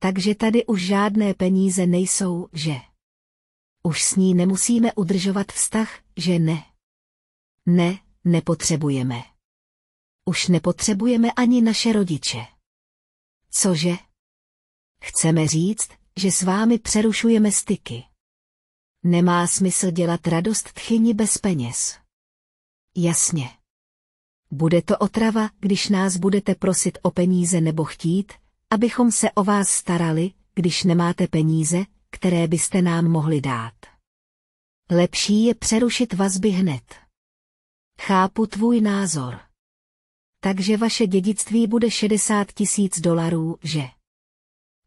takže tady už žádné peníze nejsou, že? Už s ní nemusíme udržovat vztah, že ne? Ne, nepotřebujeme. Už nepotřebujeme ani naše rodiče. Cože? Chceme říct, že s vámi přerušujeme styky. Nemá smysl dělat radost tchyni bez peněz. Jasně. Bude to otrava, když nás budete prosit o peníze nebo chtít, abychom se o vás starali, když nemáte peníze, které byste nám mohli dát. Lepší je přerušit vazby hned. Chápu tvůj názor. Takže vaše dědictví bude 60 tisíc dolarů, že?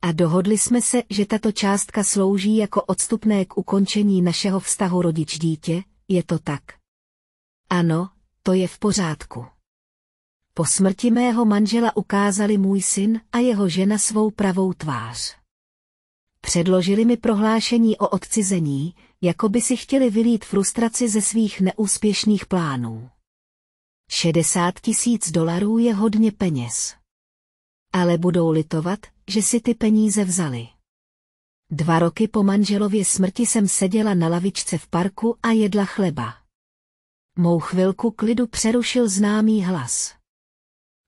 A dohodli jsme se, že tato částka slouží jako odstupné k ukončení našeho vztahu rodič-dítě, je to tak? Ano, to je v pořádku po smrti mého manžela ukázali můj syn a jeho žena svou pravou tvář. Předložili mi prohlášení o odcizení, jako by si chtěli vylít frustraci ze svých neúspěšných plánů. 60 tisíc dolarů je hodně peněz. Ale budou litovat, že si ty peníze vzali. Dva roky po manželově smrti jsem seděla na lavičce v parku a jedla chleba. Mou chvilku klidu přerušil známý hlas.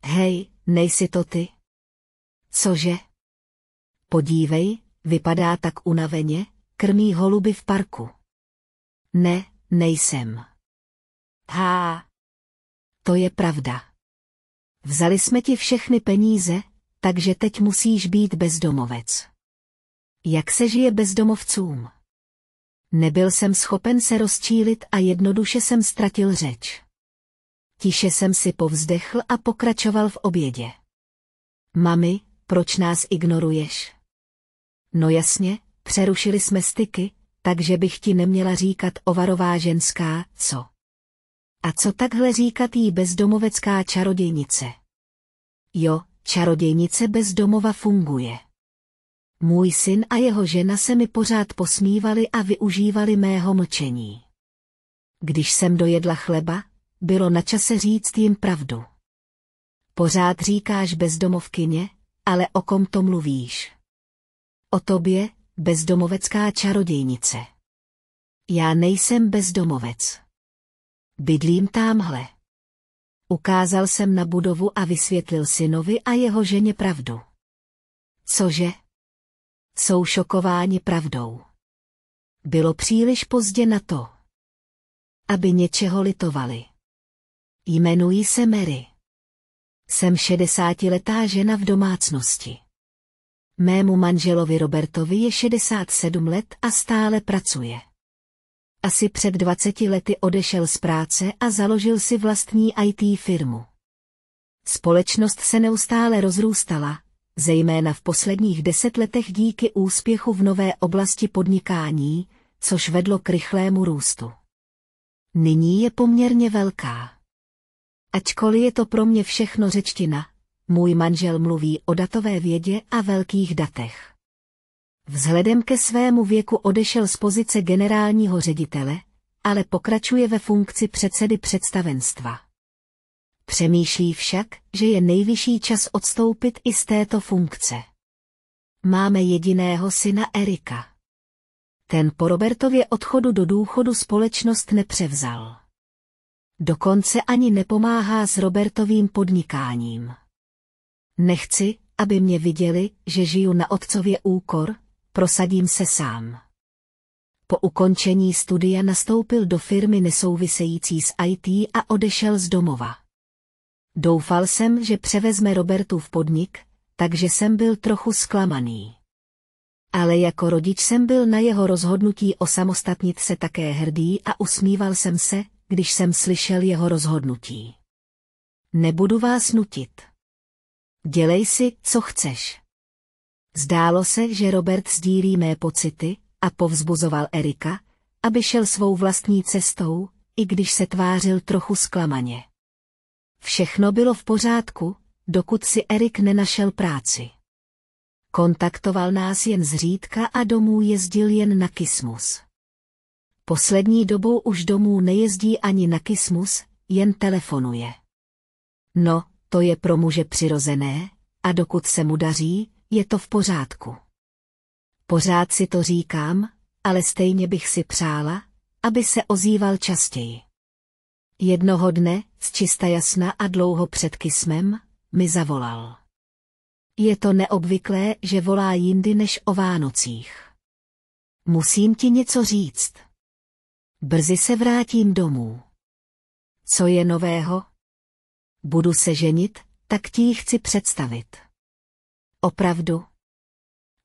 Hej, nejsi to ty? Cože? Podívej, vypadá tak unaveně, krmí holuby v parku. Ne, nejsem. Há. To je pravda. Vzali jsme ti všechny peníze, takže teď musíš být bezdomovec. Jak se žije bezdomovcům? Nebyl jsem schopen se rozčílit a jednoduše jsem ztratil řeč. Tiše jsem si povzdechl a pokračoval v obědě. Mami, proč nás ignoruješ? No jasně, přerušili jsme styky, takže bych ti neměla říkat ovarová ženská, co? A co takhle říkat jí bezdomovecká čarodějnice? Jo, čarodějnice bezdomova funguje. Můj syn a jeho žena se mi pořád posmívali a využívali mého mlčení. Když jsem dojedla chleba, bylo na čase říct jim pravdu. Pořád říkáš bezdomovkyně, ale o kom to mluvíš? O tobě, bezdomovecká čarodějnice. Já nejsem bezdomovec. Bydlím tamhle. Ukázal jsem na budovu a vysvětlil synovi a jeho ženě pravdu. Cože? Jsou šokováni pravdou. Bylo příliš pozdě na to, aby něčeho litovali. Jmenuji se Mary. Jsem šedesátiletá žena v domácnosti. Mému manželovi Robertovi je 67 let a stále pracuje. Asi před 20 lety odešel z práce a založil si vlastní IT firmu. Společnost se neustále rozrůstala, zejména v posledních deset letech díky úspěchu v nové oblasti podnikání, což vedlo k rychlému růstu. Nyní je poměrně velká. Ačkoliv je to pro mě všechno řečtina, můj manžel mluví o datové vědě a velkých datech. Vzhledem ke svému věku odešel z pozice generálního ředitele, ale pokračuje ve funkci předsedy představenstva. Přemýšlí však, že je nejvyšší čas odstoupit i z této funkce. Máme jediného syna Erika. Ten po Robertově odchodu do důchodu společnost nepřevzal. Dokonce ani nepomáhá s Robertovým podnikáním. Nechci, aby mě viděli, že žiju na otcově úkor, prosadím se sám. Po ukončení studia nastoupil do firmy nesouvisející s IT a odešel z domova. Doufal jsem, že převezme Robertu v podnik, takže jsem byl trochu zklamaný. Ale jako rodič jsem byl na jeho rozhodnutí osamostatnit se také hrdý a usmíval jsem se, když jsem slyšel jeho rozhodnutí. Nebudu vás nutit. Dělej si, co chceš. Zdálo se, že Robert sdílí mé pocity a povzbuzoval Erika, aby šel svou vlastní cestou, i když se tvářil trochu zklamaně. Všechno bylo v pořádku, dokud si Erik nenašel práci. Kontaktoval nás jen zřídka a domů jezdil jen na kismus. Poslední dobou už domů nejezdí ani na kismus, jen telefonuje. No, to je pro muže přirozené, a dokud se mu daří, je to v pořádku. Pořád si to říkám, ale stejně bych si přála, aby se ozýval častěji. Jednoho dne, z čista jasna a dlouho před kysmem, mi zavolal. Je to neobvyklé, že volá jindy než o Vánocích. Musím ti něco říct. Brzy se vrátím domů. Co je nového? Budu se ženit, tak ti ji chci představit. Opravdu?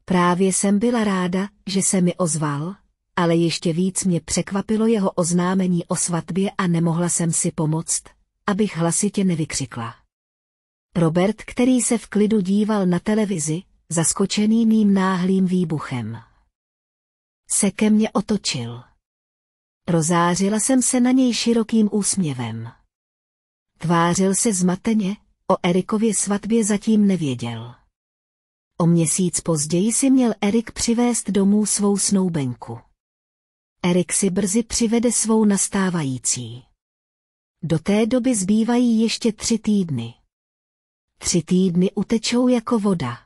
Právě jsem byla ráda, že se mi ozval, ale ještě víc mě překvapilo jeho oznámení o svatbě a nemohla jsem si pomoct, abych hlasitě nevykřikla. Robert, který se v klidu díval na televizi, zaskočený mým náhlým výbuchem, se ke mně otočil. Rozářila jsem se na něj širokým úsměvem. Tvářil se zmateně, o Erikově svatbě zatím nevěděl. O měsíc později si měl Erik přivést domů svou snoubenku. Erik si brzy přivede svou nastávající. Do té doby zbývají ještě tři týdny. Tři týdny utečou jako voda.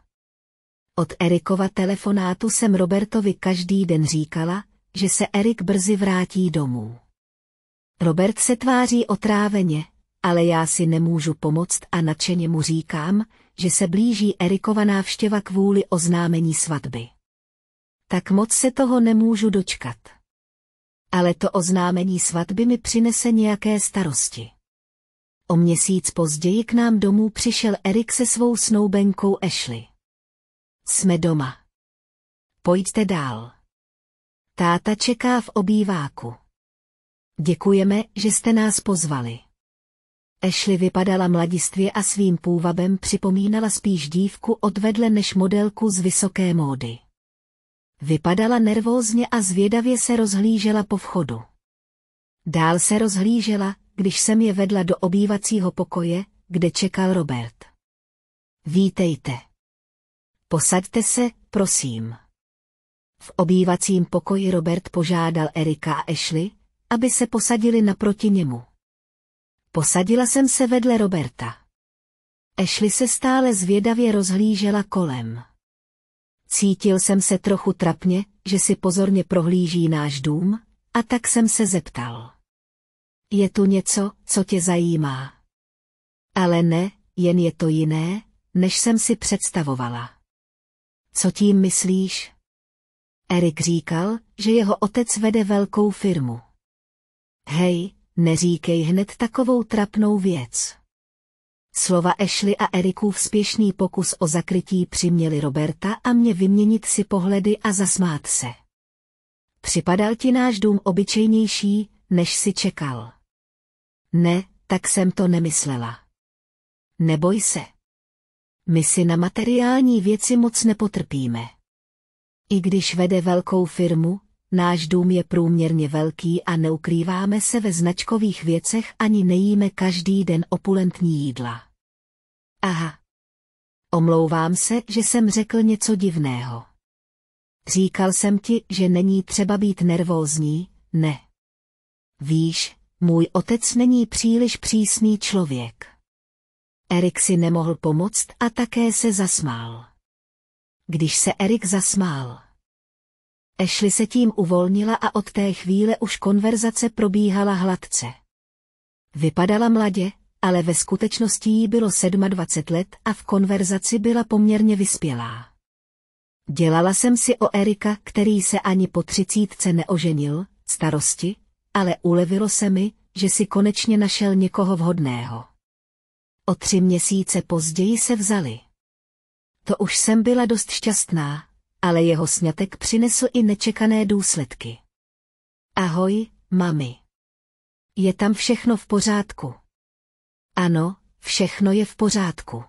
Od Erikova telefonátu jsem Robertovi každý den říkala, že se Erik brzy vrátí domů. Robert se tváří otráveně, ale já si nemůžu pomoct a nadšeně mu říkám, že se blíží Erikova návštěva kvůli oznámení svatby. Tak moc se toho nemůžu dočkat. Ale to oznámení svatby mi přinese nějaké starosti. O měsíc později k nám domů přišel Erik se svou snoubenkou Ashley. Jsme doma. Pojďte dál. Táta čeká v obýváku. Děkujeme, že jste nás pozvali. Ashley vypadala mladistvě a svým půvabem připomínala spíš dívku odvedle než modelku z vysoké módy. Vypadala nervózně a zvědavě se rozhlížela po vchodu. Dál se rozhlížela, když jsem je vedla do obývacího pokoje, kde čekal Robert. Vítejte. Posaďte se, prosím. V obývacím pokoji Robert požádal Erika a Ashley, aby se posadili naproti němu. Posadila jsem se vedle Roberta. Ashley se stále zvědavě rozhlížela kolem. Cítil jsem se trochu trapně, že si pozorně prohlíží náš dům, a tak jsem se zeptal. Je tu něco, co tě zajímá? Ale ne, jen je to jiné, než jsem si představovala. Co tím myslíš? Erik říkal, že jeho otec vede velkou firmu. Hej, neříkej hned takovou trapnou věc. Slova Ashley a Erikův spěšný pokus o zakrytí přiměli Roberta a mě vyměnit si pohledy a zasmát se. Připadal ti náš dům obyčejnější, než si čekal. Ne, tak jsem to nemyslela. Neboj se. My si na materiální věci moc nepotrpíme. I když vede velkou firmu, náš dům je průměrně velký a neukrýváme se ve značkových věcech ani nejíme každý den opulentní jídla. Aha. Omlouvám se, že jsem řekl něco divného. Říkal jsem ti, že není třeba být nervózní, ne. Víš, můj otec není příliš přísný člověk. Erik si nemohl pomoct a také se zasmál když se Erik zasmál. Ashley se tím uvolnila a od té chvíle už konverzace probíhala hladce. Vypadala mladě, ale ve skutečnosti jí bylo 27 let a v konverzaci byla poměrně vyspělá. Dělala jsem si o Erika, který se ani po třicítce neoženil, starosti, ale ulevilo se mi, že si konečně našel někoho vhodného. O tři měsíce později se vzali. To už jsem byla dost šťastná, ale jeho snětek přinesl i nečekané důsledky. Ahoj, mami. Je tam všechno v pořádku? Ano, všechno je v pořádku.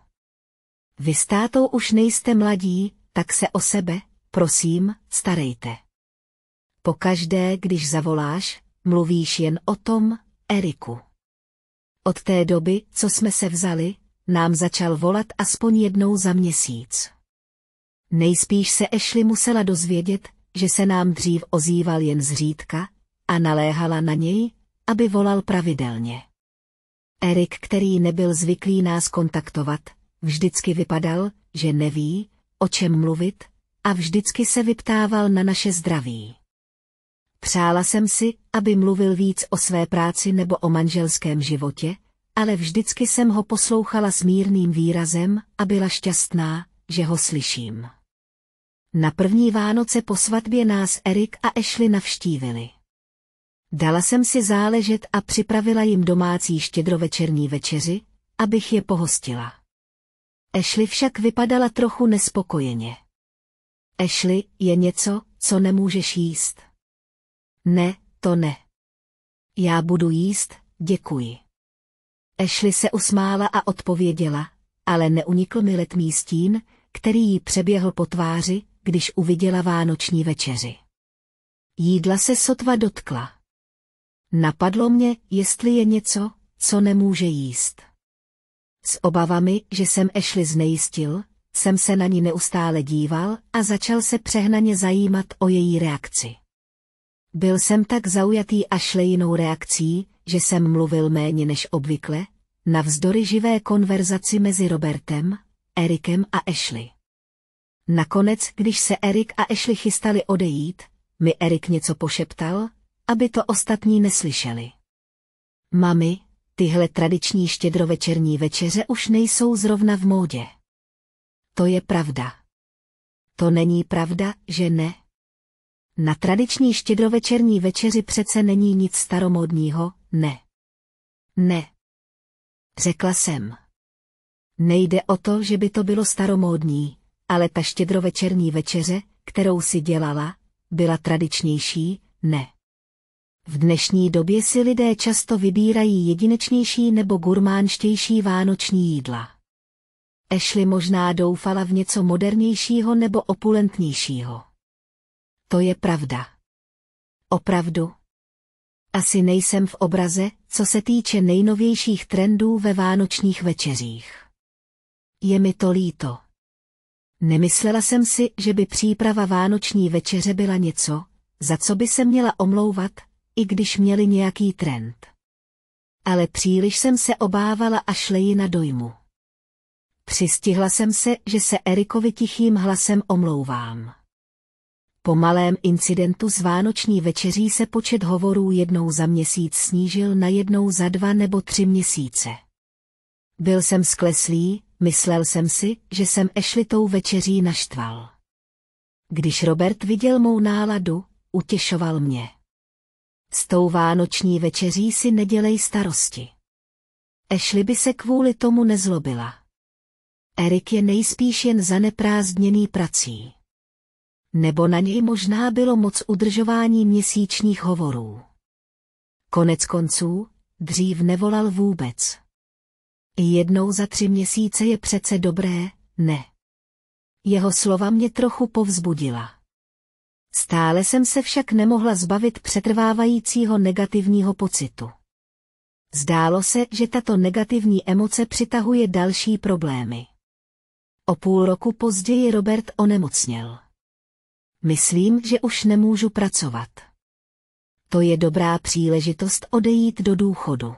Vy s tátou už nejste mladí, tak se o sebe, prosím, starejte. Pokaždé, když zavoláš, mluvíš jen o tom, Eriku. Od té doby, co jsme se vzali, nám začal volat aspoň jednou za měsíc. Nejspíš se Ashley musela dozvědět, že se nám dřív ozýval jen zřídka a naléhala na něj, aby volal pravidelně. Erik, který nebyl zvyklý nás kontaktovat, vždycky vypadal, že neví, o čem mluvit, a vždycky se vyptával na naše zdraví. Přála jsem si, aby mluvil víc o své práci nebo o manželském životě, ale vždycky jsem ho poslouchala s mírným výrazem a byla šťastná, že ho slyším. Na první Vánoce po svatbě nás Erik a Ashley navštívili. Dala jsem si záležet a připravila jim domácí štědrovečerní večeři, abych je pohostila. Ashley však vypadala trochu nespokojeně. Ashley je něco, co nemůžeš jíst. Ne, to ne. Já budu jíst, děkuji. Ashley se usmála a odpověděla, ale neunikl mi letmý stín, který jí přeběhl po tváři, když uviděla vánoční večeři. Jídla se sotva dotkla. Napadlo mě, jestli je něco, co nemůže jíst. S obavami, že jsem Ashley znejistil, jsem se na ní neustále díval a začal se přehnaně zajímat o její reakci. Byl jsem tak zaujatý Ashleyinou reakcí, že jsem mluvil méně než obvykle, navzdory živé konverzaci mezi Robertem, Erikem a Ashley. Nakonec, když se Erik a Ashley chystali odejít, mi Erik něco pošeptal, aby to ostatní neslyšeli. Mami, tyhle tradiční štědrovečerní večeře už nejsou zrovna v módě. To je pravda. To není pravda, že ne? Na tradiční štědrovečerní večeři přece není nic staromodního, ne. Ne. Řekla jsem. Nejde o to, že by to bylo staromódní, ale ta štědrovečerní večeře, kterou si dělala, byla tradičnější, ne. V dnešní době si lidé často vybírají jedinečnější nebo gurmánštější vánoční jídla. Ashley možná doufala v něco modernějšího nebo opulentnějšího to je pravda. Opravdu. Asi nejsem v obraze, co se týče nejnovějších trendů ve vánočních večeřích. Je mi to líto. Nemyslela jsem si, že by příprava vánoční večeře byla něco, za co by se měla omlouvat, i když měli nějaký trend. Ale příliš jsem se obávala a šleji na dojmu. Přistihla jsem se, že se Erikovi tichým hlasem omlouvám. Po malém incidentu s vánoční večeří se počet hovorů jednou za měsíc snížil na jednou za dva nebo tři měsíce. Byl jsem skleslý, myslel jsem si, že jsem ešli tou večeří naštval. Když Robert viděl mou náladu, utěšoval mě. S tou vánoční večeří si nedělej starosti. Ešli by se kvůli tomu nezlobila. Erik je nejspíš jen zaneprázdněný prací nebo na něj možná bylo moc udržování měsíčních hovorů. Konec konců, dřív nevolal vůbec. Jednou za tři měsíce je přece dobré, ne. Jeho slova mě trochu povzbudila. Stále jsem se však nemohla zbavit přetrvávajícího negativního pocitu. Zdálo se, že tato negativní emoce přitahuje další problémy. O půl roku později Robert onemocněl. Myslím, že už nemůžu pracovat. To je dobrá příležitost odejít do důchodu.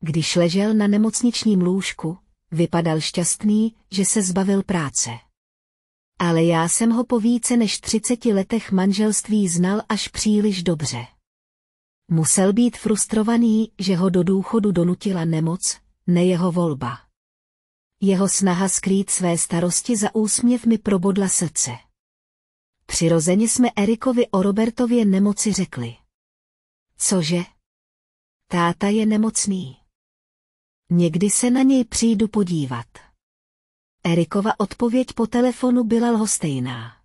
Když ležel na nemocničním lůžku, vypadal šťastný, že se zbavil práce. Ale já jsem ho po více než 30 letech manželství znal až příliš dobře. Musel být frustrovaný, že ho do důchodu donutila nemoc, ne jeho volba. Jeho snaha skrýt své starosti za úsměv mi probodla srdce. Přirozeně jsme Erikovi o Robertově nemoci řekli. Cože? Táta je nemocný. Někdy se na něj přijdu podívat. Erikova odpověď po telefonu byla lhostejná.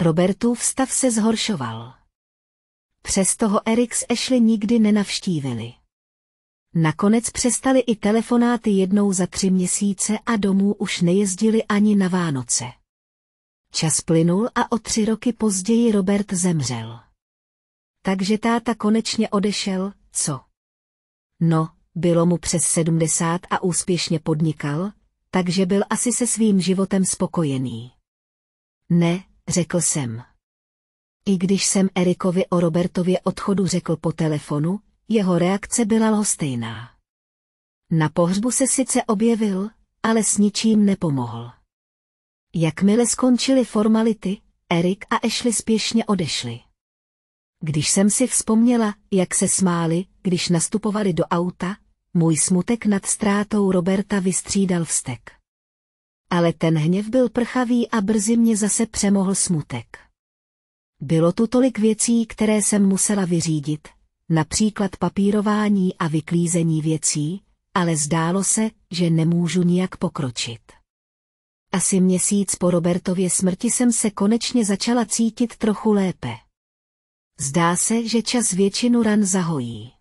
Robertův stav se zhoršoval. Přesto ho Erik s Ashley nikdy nenavštívili. Nakonec přestali i telefonáty jednou za tři měsíce a domů už nejezdili ani na Vánoce. Čas plynul a o tři roky později Robert zemřel. Takže táta konečně odešel, co? No, bylo mu přes sedmdesát a úspěšně podnikal, takže byl asi se svým životem spokojený. Ne, řekl jsem. I když jsem Erikovi o Robertově odchodu řekl po telefonu, jeho reakce byla lhostejná. Na pohřbu se sice objevil, ale s ničím nepomohl. Jakmile skončily formality, Erik a Ashley spěšně odešli. Když jsem si vzpomněla, jak se smáli, když nastupovali do auta, můj smutek nad ztrátou Roberta vystřídal vztek. Ale ten hněv byl prchavý a brzy mě zase přemohl smutek. Bylo tu tolik věcí, které jsem musela vyřídit, například papírování a vyklízení věcí, ale zdálo se, že nemůžu nijak pokročit. Asi měsíc po Robertově smrti jsem se konečně začala cítit trochu lépe. Zdá se, že čas většinu ran zahojí.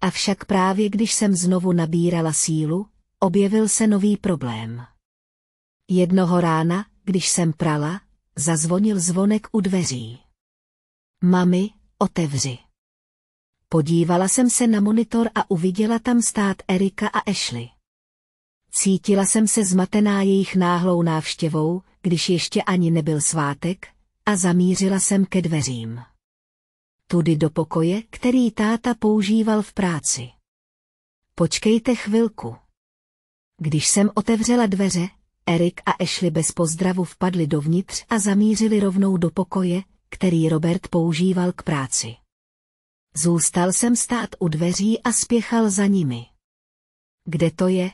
Avšak právě když jsem znovu nabírala sílu, objevil se nový problém. Jednoho rána, když jsem prala, zazvonil zvonek u dveří. Mami, otevři. Podívala jsem se na monitor a uviděla tam stát Erika a Ashley. Cítila jsem se zmatená jejich náhlou návštěvou, když ještě ani nebyl svátek, a zamířila jsem ke dveřím. Tudy do pokoje, který táta používal v práci. Počkejte chvilku. Když jsem otevřela dveře, Erik a Ashley bez pozdravu vpadli dovnitř a zamířili rovnou do pokoje, který Robert používal k práci. Zůstal jsem stát u dveří a spěchal za nimi. Kde to je?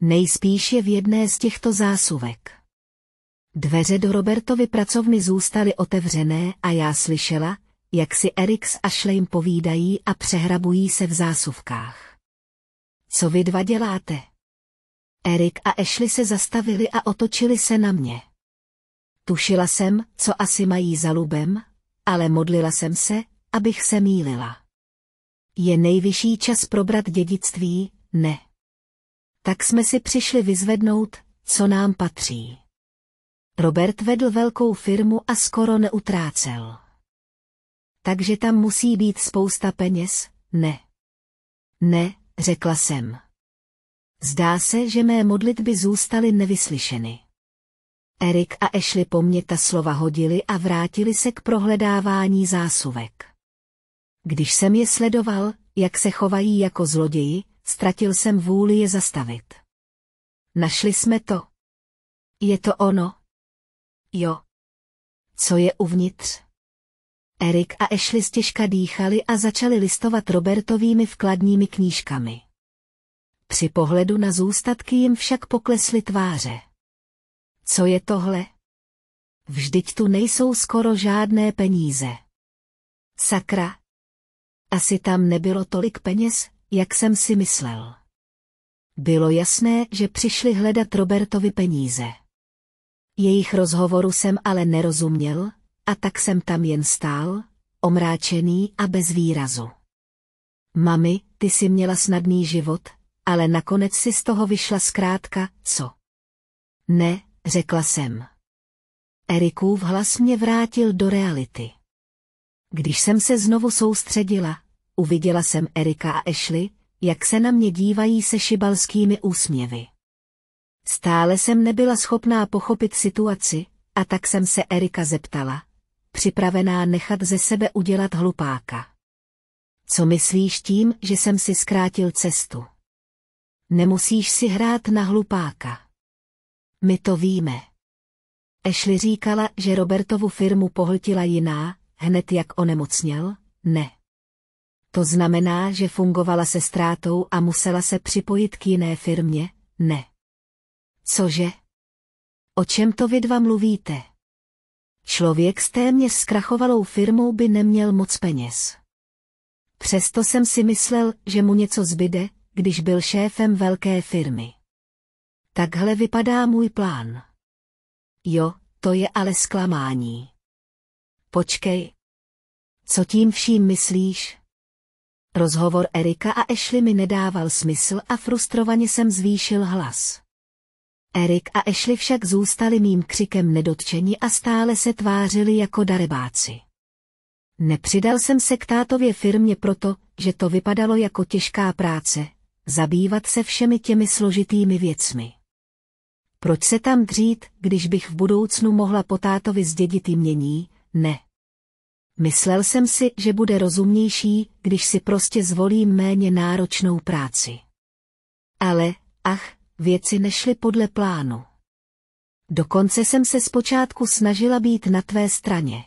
Nejspíš je v jedné z těchto zásuvek. Dveře do Robertovy pracovny zůstaly otevřené a já slyšela, jak si Erik s Ashleym povídají a přehrabují se v zásuvkách. Co vy dva děláte? Erik a Ashley se zastavili a otočili se na mě. Tušila jsem, co asi mají za lubem, ale modlila jsem se, abych se mýlila. Je nejvyšší čas probrat dědictví, ne tak jsme si přišli vyzvednout, co nám patří. Robert vedl velkou firmu a skoro neutrácel. Takže tam musí být spousta peněz, ne? Ne, řekla jsem. Zdá se, že mé modlitby zůstaly nevyslyšeny. Erik a Ashley po mně ta slova hodili a vrátili se k prohledávání zásuvek. Když jsem je sledoval, jak se chovají jako zloději, Ztratil jsem vůli je zastavit. Našli jsme to. Je to ono. Jo. Co je uvnitř? Erik a Ashley stěžka dýchali a začali listovat Robertovými vkladními knížkami. Při pohledu na zůstatky jim však poklesly tváře. Co je tohle? Vždyť tu nejsou skoro žádné peníze. Sakra. Asi tam nebylo tolik peněz, jak jsem si myslel. Bylo jasné, že přišli hledat Robertovi peníze. Jejich rozhovoru jsem ale nerozuměl, a tak jsem tam jen stál, omráčený a bez výrazu. Mami, ty si měla snadný život, ale nakonec si z toho vyšla zkrátka, co? Ne, řekla jsem. Erikův hlas mě vrátil do reality. Když jsem se znovu soustředila, uviděla jsem Erika a Ashley, jak se na mě dívají se šibalskými úsměvy. Stále jsem nebyla schopná pochopit situaci, a tak jsem se Erika zeptala, připravená nechat ze sebe udělat hlupáka. Co myslíš tím, že jsem si zkrátil cestu? Nemusíš si hrát na hlupáka. My to víme. Ashley říkala, že Robertovu firmu pohltila jiná, hned jak onemocněl, ne. To znamená, že fungovala se ztrátou a musela se připojit k jiné firmě? Ne. Cože? O čem to vy dva mluvíte? Člověk s téměř zkrachovalou firmou by neměl moc peněz. Přesto jsem si myslel, že mu něco zbyde, když byl šéfem velké firmy. Takhle vypadá můj plán. Jo, to je ale zklamání. Počkej. Co tím vším myslíš? Rozhovor Erika a Ashley mi nedával smysl a frustrovaně jsem zvýšil hlas. Erik a Ashley však zůstali mým křikem nedotčeni a stále se tvářili jako darebáci. Nepřidal jsem se k tátově firmě proto, že to vypadalo jako těžká práce, zabývat se všemi těmi složitými věcmi. Proč se tam dřít, když bych v budoucnu mohla po tátovi zdědit jmění? Ne, Myslel jsem si, že bude rozumnější, když si prostě zvolím méně náročnou práci. Ale, ach, věci nešly podle plánu. Dokonce jsem se zpočátku snažila být na tvé straně.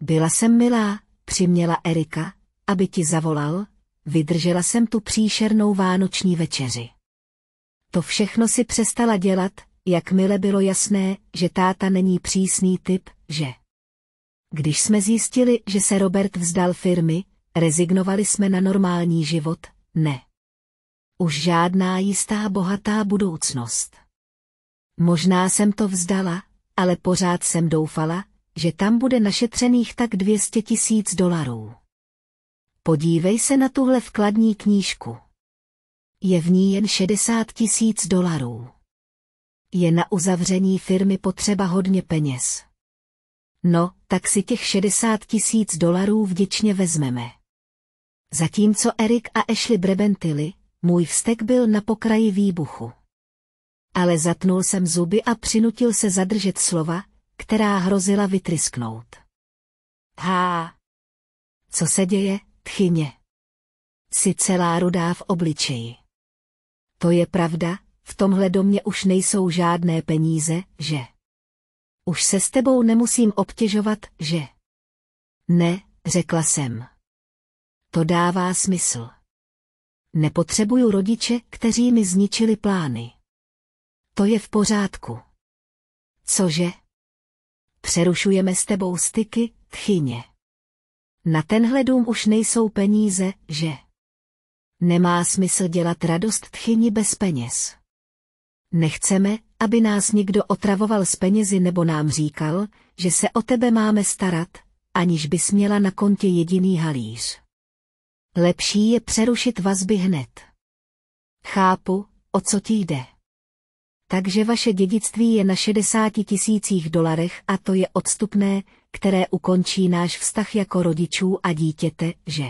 Byla jsem milá, přiměla Erika, aby ti zavolal, vydržela jsem tu příšernou vánoční večeři. To všechno si přestala dělat, jakmile bylo jasné, že táta není přísný typ, že když jsme zjistili, že se Robert vzdal firmy, rezignovali jsme na normální život, ne. Už žádná jistá bohatá budoucnost. Možná jsem to vzdala, ale pořád jsem doufala, že tam bude našetřených tak 200 tisíc dolarů. Podívej se na tuhle vkladní knížku. Je v ní jen 60 tisíc dolarů. Je na uzavření firmy potřeba hodně peněz. No, tak si těch 60 tisíc dolarů vděčně vezmeme. Zatímco Erik a Ashley brebentili, můj vztek byl na pokraji výbuchu. Ale zatnul jsem zuby a přinutil se zadržet slova, která hrozila vytrysknout. Há! Co se děje, tchyně? Jsi celá rudá v obličeji. To je pravda, v tomhle domě už nejsou žádné peníze, že? Už se s tebou nemusím obtěžovat, že? Ne, řekla jsem. To dává smysl. Nepotřebuju rodiče, kteří mi zničili plány. To je v pořádku. Cože? Přerušujeme s tebou styky, tchyně. Na tenhle dům už nejsou peníze, že? Nemá smysl dělat radost tchyni bez peněz. Nechceme, aby nás někdo otravoval s penězi nebo nám říkal, že se o tebe máme starat, aniž bys měla na kontě jediný halíř. Lepší je přerušit vazby hned. Chápu, o co ti jde. Takže vaše dědictví je na 60 tisících dolarech a to je odstupné, které ukončí náš vztah jako rodičů a dítěte, že?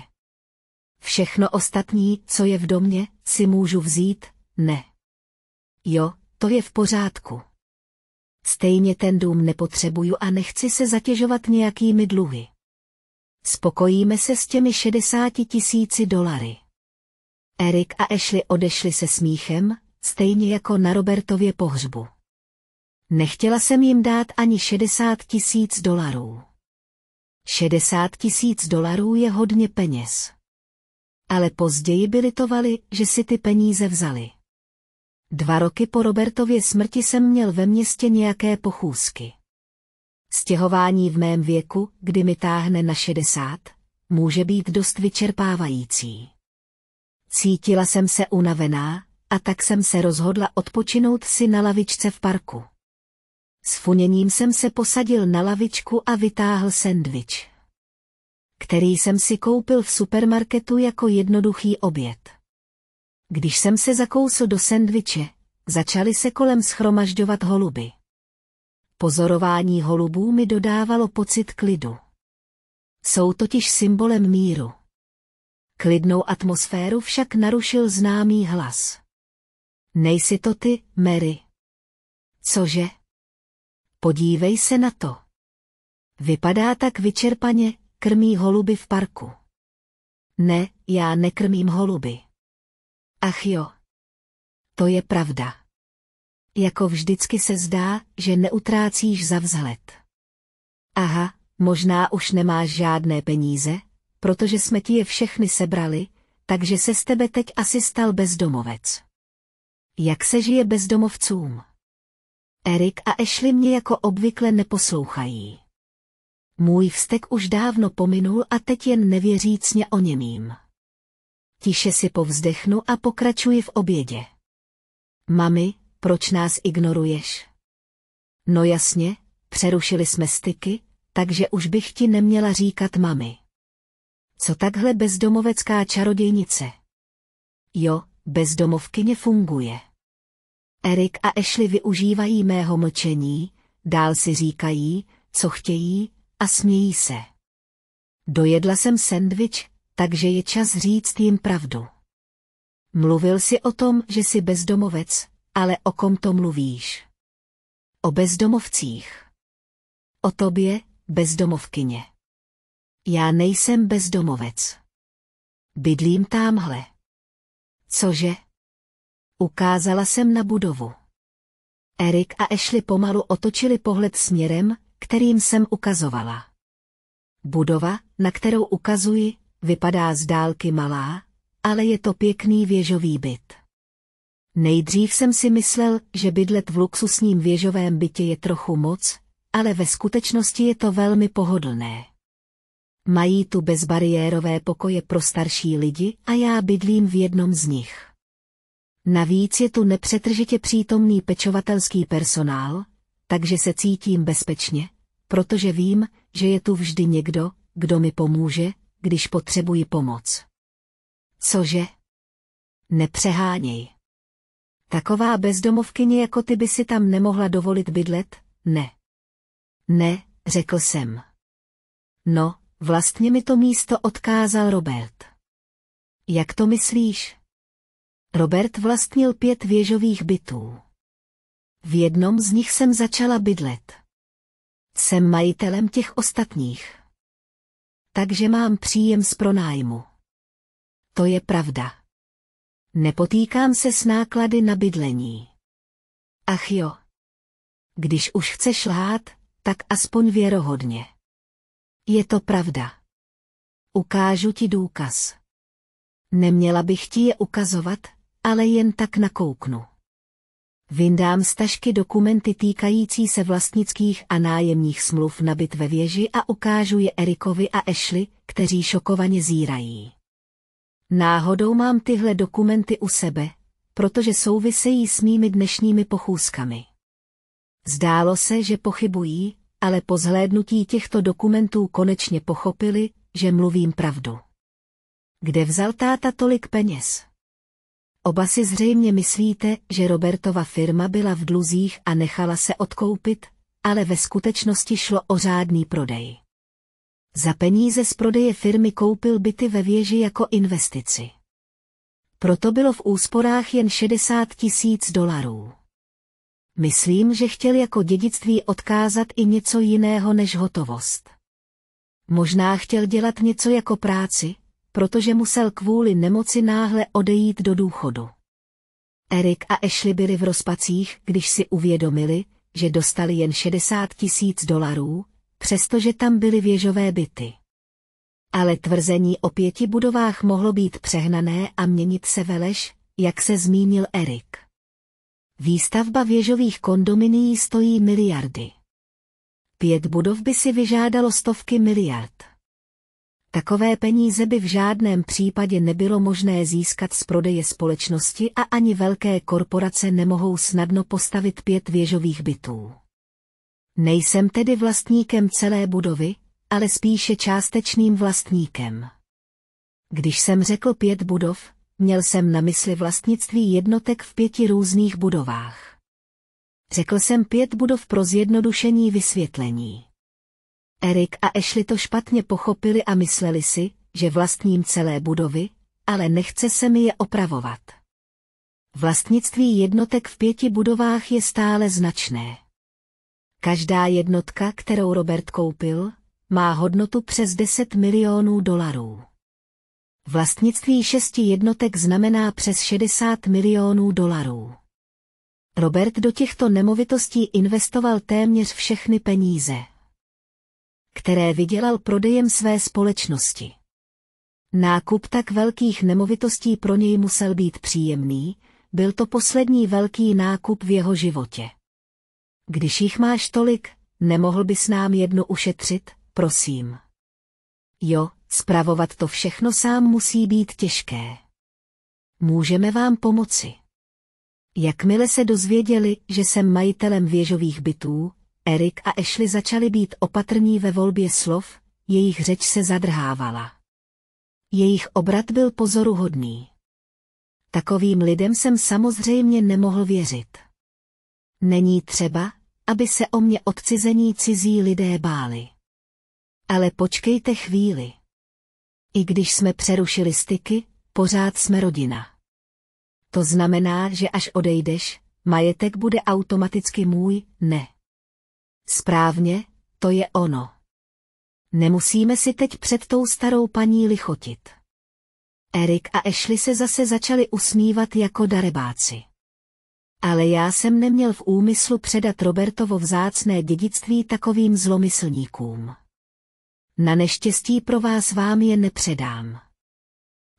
Všechno ostatní, co je v domě, si můžu vzít, ne. Jo, to je v pořádku. Stejně ten dům nepotřebuju a nechci se zatěžovat nějakými dluhy. Spokojíme se s těmi 60 tisíci dolary. Erik a Ashley odešli se smíchem, stejně jako na Robertově pohřbu. Nechtěla jsem jim dát ani 60 tisíc dolarů. 60 tisíc dolarů je hodně peněz. Ale později by litovali, že si ty peníze vzali. Dva roky po Robertově smrti jsem měl ve městě nějaké pochůzky. Stěhování v mém věku, kdy mi táhne na 60, může být dost vyčerpávající. Cítila jsem se unavená, a tak jsem se rozhodla odpočinout si na lavičce v parku. S funěním jsem se posadil na lavičku a vytáhl sendvič, který jsem si koupil v supermarketu jako jednoduchý oběd. Když jsem se zakousl do sendviče, začaly se kolem schromažďovat holuby. Pozorování holubů mi dodávalo pocit klidu. Jsou totiž symbolem míru. Klidnou atmosféru však narušil známý hlas. Nejsi to ty, Mary. Cože? Podívej se na to. Vypadá tak vyčerpaně, krmí holuby v parku. Ne, já nekrmím holuby. Ach jo. To je pravda. Jako vždycky se zdá, že neutrácíš za vzhled. Aha, možná už nemáš žádné peníze, protože jsme ti je všechny sebrali, takže se z tebe teď asi stal bezdomovec. Jak se žije bezdomovcům? Erik a Ashley mě jako obvykle neposlouchají. Můj vztek už dávno pominul a teď jen nevěřícně o němím. Tiše si povzdechnu a pokračuji v obědě. Mami, proč nás ignoruješ? No jasně, přerušili jsme styky, takže už bych ti neměla říkat mami. Co takhle bezdomovecká čarodějnice? Jo, bezdomovkyně funguje. Erik a Ashley využívají mého mlčení, dál si říkají, co chtějí, a smějí se. Dojedla jsem sendvič, takže je čas říct jim pravdu. Mluvil si o tom, že jsi bezdomovec, ale o kom to mluvíš? O bezdomovcích. O tobě, bezdomovkyně. Já nejsem bezdomovec. Bydlím tamhle. Cože? Ukázala jsem na budovu. Erik a Ashley pomalu otočili pohled směrem, kterým jsem ukazovala. Budova, na kterou ukazuji, vypadá z dálky malá, ale je to pěkný věžový byt. Nejdřív jsem si myslel, že bydlet v luxusním věžovém bytě je trochu moc, ale ve skutečnosti je to velmi pohodlné. Mají tu bezbariérové pokoje pro starší lidi a já bydlím v jednom z nich. Navíc je tu nepřetržitě přítomný pečovatelský personál, takže se cítím bezpečně, protože vím, že je tu vždy někdo, kdo mi pomůže, když potřebuji pomoc. Cože? Nepřeháněj. Taková bezdomovkyně jako ty by si tam nemohla dovolit bydlet, ne. Ne, řekl jsem. No, vlastně mi to místo odkázal Robert. Jak to myslíš? Robert vlastnil pět věžových bytů. V jednom z nich jsem začala bydlet. Jsem majitelem těch ostatních takže mám příjem z pronájmu. To je pravda. Nepotýkám se s náklady na bydlení. Ach jo. Když už chceš lhát, tak aspoň věrohodně. Je to pravda. Ukážu ti důkaz. Neměla bych ti je ukazovat, ale jen tak nakouknu. Vyndám z tašky dokumenty týkající se vlastnických a nájemních smluv na byt ve věži a ukážu je Erikovi a Ashley, kteří šokovaně zírají. Náhodou mám tyhle dokumenty u sebe, protože souvisejí s mými dnešními pochůzkami. Zdálo se, že pochybují, ale po zhlédnutí těchto dokumentů konečně pochopili, že mluvím pravdu. Kde vzal táta tolik peněz? Oba si zřejmě myslíte, že Robertova firma byla v dluzích a nechala se odkoupit, ale ve skutečnosti šlo o řádný prodej. Za peníze z prodeje firmy koupil byty ve věži jako investici. Proto bylo v úsporách jen 60 tisíc dolarů. Myslím, že chtěl jako dědictví odkázat i něco jiného než hotovost. Možná chtěl dělat něco jako práci, protože musel kvůli nemoci náhle odejít do důchodu. Erik a Ashley byli v rozpacích, když si uvědomili, že dostali jen 60 tisíc dolarů, přestože tam byly věžové byty. Ale tvrzení o pěti budovách mohlo být přehnané a měnit se velež, jak se zmínil Erik. Výstavba věžových kondominií stojí miliardy. Pět budov by si vyžádalo stovky miliard. Takové peníze by v žádném případě nebylo možné získat z prodeje společnosti a ani velké korporace nemohou snadno postavit pět věžových bytů. Nejsem tedy vlastníkem celé budovy, ale spíše částečným vlastníkem. Když jsem řekl pět budov, měl jsem na mysli vlastnictví jednotek v pěti různých budovách. Řekl jsem pět budov pro zjednodušení vysvětlení. Erik a Ashley to špatně pochopili a mysleli si, že vlastním celé budovy, ale nechce se mi je opravovat. Vlastnictví jednotek v pěti budovách je stále značné. Každá jednotka, kterou Robert koupil, má hodnotu přes 10 milionů dolarů. Vlastnictví šesti jednotek znamená přes 60 milionů dolarů. Robert do těchto nemovitostí investoval téměř všechny peníze které vydělal prodejem své společnosti. Nákup tak velkých nemovitostí pro něj musel být příjemný, byl to poslední velký nákup v jeho životě. Když jich máš tolik, nemohl bys nám jedno ušetřit, prosím. Jo, spravovat to všechno sám musí být těžké. Můžeme vám pomoci. Jakmile se dozvěděli, že jsem majitelem věžových bytů, Erik a Ashley začali být opatrní ve volbě slov, jejich řeč se zadrhávala. Jejich obrat byl pozoruhodný. Takovým lidem jsem samozřejmě nemohl věřit. Není třeba, aby se o mě odcizení cizí lidé báli. Ale počkejte chvíli. I když jsme přerušili styky, pořád jsme rodina. To znamená, že až odejdeš, majetek bude automaticky můj, ne. Správně, to je ono. Nemusíme si teď před tou starou paní lichotit. Erik a Ashley se zase začali usmívat jako darebáci. Ale já jsem neměl v úmyslu předat Robertovo vzácné dědictví takovým zlomyslníkům. Na neštěstí pro vás vám je nepředám.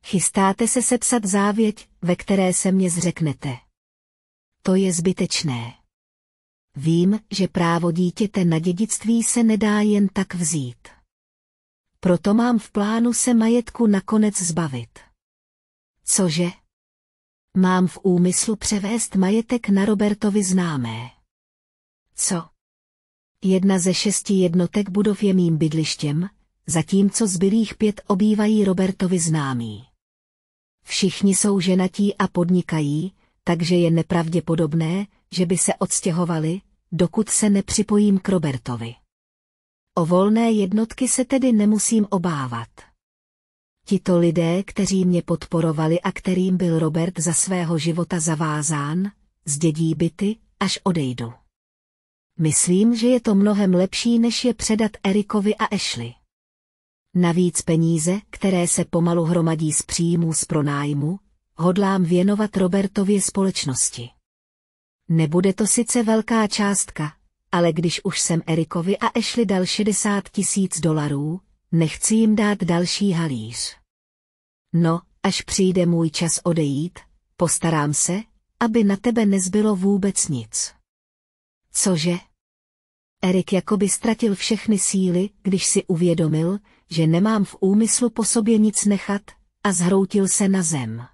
Chystáte se sepsat závěť, ve které se mě zřeknete. To je zbytečné. Vím, že právo dítěte na dědictví se nedá jen tak vzít. Proto mám v plánu se majetku nakonec zbavit. Cože? Mám v úmyslu převést majetek na Robertovi známé. Co? Jedna ze šesti jednotek budov je mým bydlištěm, zatímco zbylých pět obývají Robertovi známí. Všichni jsou ženatí a podnikají, takže je nepravděpodobné, že by se odstěhovali, dokud se nepřipojím k Robertovi. O volné jednotky se tedy nemusím obávat. Tito lidé, kteří mě podporovali a kterým byl Robert za svého života zavázán, zdědí byty, až odejdu. Myslím, že je to mnohem lepší, než je předat Erikovi a Ashley. Navíc peníze, které se pomalu hromadí z příjmů z pronájmu, hodlám věnovat Robertově společnosti. Nebude to sice velká částka, ale když už jsem Erikovi a Ashley dal 60 tisíc dolarů, nechci jim dát další halíř. No, až přijde můj čas odejít, postarám se, aby na tebe nezbylo vůbec nic. Cože? Erik jakoby ztratil všechny síly, když si uvědomil, že nemám v úmyslu po sobě nic nechat, a zhroutil se na zem.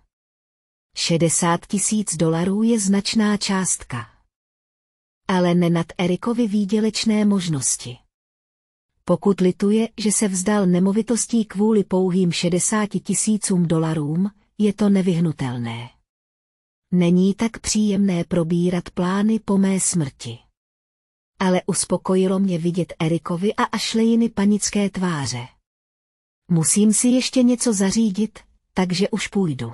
60 tisíc dolarů je značná částka. Ale ne nad Erikovi výdělečné možnosti. Pokud lituje, že se vzdal nemovitostí kvůli pouhým 60 tisícům dolarům, je to nevyhnutelné. Není tak příjemné probírat plány po mé smrti. Ale uspokojilo mě vidět Erikovi a Ashleyiny panické tváře. Musím si ještě něco zařídit, takže už půjdu.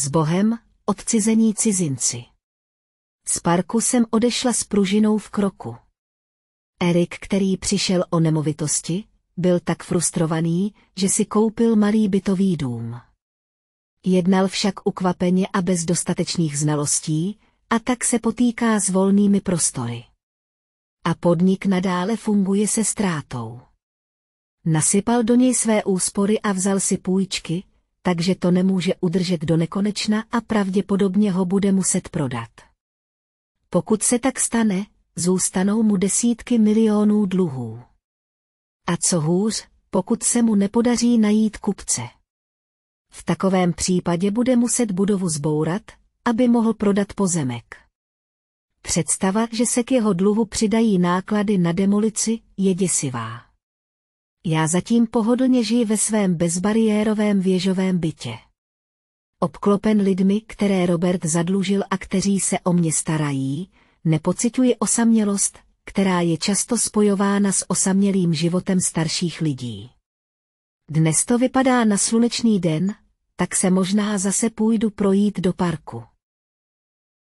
S Bohem, odcizení cizinci. Z parku jsem odešla s pružinou v kroku. Erik, který přišel o nemovitosti, byl tak frustrovaný, že si koupil malý bytový dům. Jednal však ukvapeně a bez dostatečných znalostí, a tak se potýká s volnými prostory. A podnik nadále funguje se ztrátou. Nasypal do něj své úspory a vzal si půjčky, takže to nemůže udržet do nekonečna a pravděpodobně ho bude muset prodat. Pokud se tak stane, zůstanou mu desítky milionů dluhů. A co hůř, pokud se mu nepodaří najít kupce. V takovém případě bude muset budovu zbourat, aby mohl prodat pozemek. Představa, že se k jeho dluhu přidají náklady na demolici, je děsivá. Já zatím pohodlně žiji ve svém bezbariérovém věžovém bytě. Obklopen lidmi, které Robert zadlužil a kteří se o mě starají, nepocituji osamělost, která je často spojována s osamělým životem starších lidí. Dnes to vypadá na slunečný den, tak se možná zase půjdu projít do parku.